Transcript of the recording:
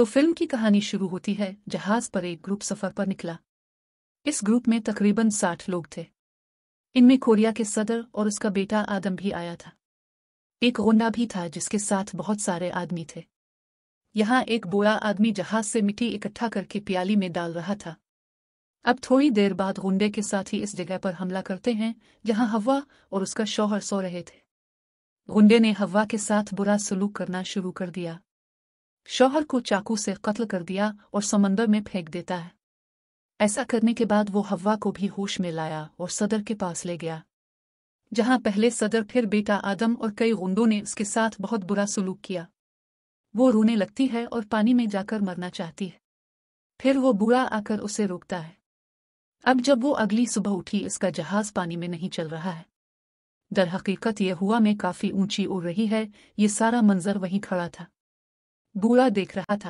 तो फिल्म की कहानी शुरू होती है जहाज पर एक ग्रुप सफर पर निकला इस ग्रुप में तकरीबन साठ लोग थे इनमें कोरिया के सदर और उसका बेटा आदम भी आया था एक गोंडा भी था जिसके साथ बहुत सारे आदमी थे यहां एक बोरा आदमी जहाज से मिट्टी इकट्ठा करके प्याली में डाल रहा था अब थोड़ी देर बाद गुंडे के साथ ही इस जगह पर हमला करते हैं जहां हवा और उसका शौहर सो रहे थे गुंडे ने हवा के साथ बुरा सलूक करना शुरू कर दिया शौहर को चाकू से कत्ल कर दिया और समंदर में फेंक देता है ऐसा करने के बाद वो हवा को भी होश में लाया और सदर के पास ले गया जहां पहले सदर फिर बेटा आदम और कई गुंडों ने उसके साथ बहुत बुरा सलूक किया वो रोने लगती है और पानी में जाकर मरना चाहती है फिर वो बुरा आकर उसे रोकता है अब जब वो अगली सुबह उठी इसका जहाज पानी में नहीं चल रहा है दरहकीकत यह हुआ में काफी ऊंची उड़ रही है ये सारा मंजर वहीं खड़ा था बूढ़ा देख रहा था